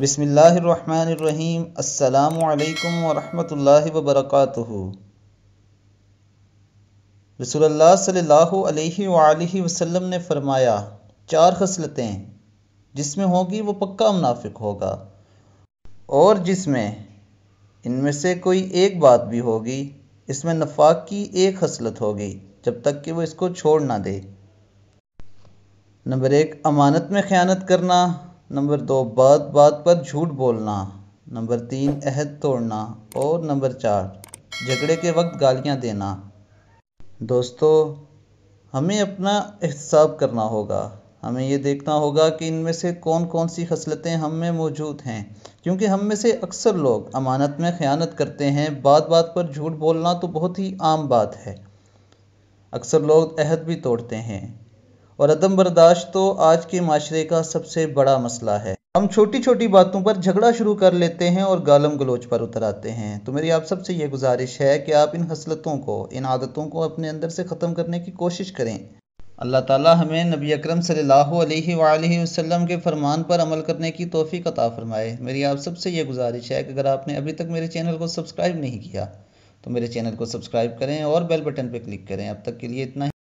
बिसमीम् अल्लाम वरहमल वबरक रसोल्ला वसम ने फ़रमाया चार खसलतें जिसमें होगी वो पक्का मुनाफिक होगा और जिसमें इनमें से कोई एक बात भी होगी इसमें नफाक की एक खसलत होगी जब तक कि वो इसको छोड़ ना दे नंबर एक अमानत में ख़यानत करना नंबर दो बात बात पर झूठ बोलना नंबर तीन अहद तोड़ना और नंबर चार झगड़े के वक्त गालियाँ देना दोस्तों हमें अपना एहतसाब करना होगा हमें ये देखना होगा कि इनमें से कौन कौन सी खसलतें हम में मौजूद हैं क्योंकि हम में से अक्सर लोग अमानत में ख़यानत करते हैं बात बात पर झूठ बोलना तो बहुत ही आम बात है अक्सर लोग अहद भी तोड़ते हैं और अदम बर्दाश्त तो आज के माशरे का सबसे बड़ा मसला है हम छोटी छोटी बातों पर झगड़ा शुरू कर लेते हैं और गालम गलोच पर उतर आते हैं तो मेरी आप सबसे ये गुजारिश है कि आप इन हसलतों को इन आदतों को अपने अंदर से ख़त्म करने की कोशिश करें अल्लाह ताला हमें नबी अकरम सल्लल्लाहु अलैहि वसल्लम के फरमान पर अमल करने की तोहफ़ी अता फ़रमाए मेरी आप सबसे ये गुजारिश है कि अगर आपने अभी तक मेरे चैनल को सब्सक्राइब नहीं किया तो मेरे चैनल को सब्सक्राइब करें और बेल बटन पर क्लिक करें अब तक के लिए इतना ही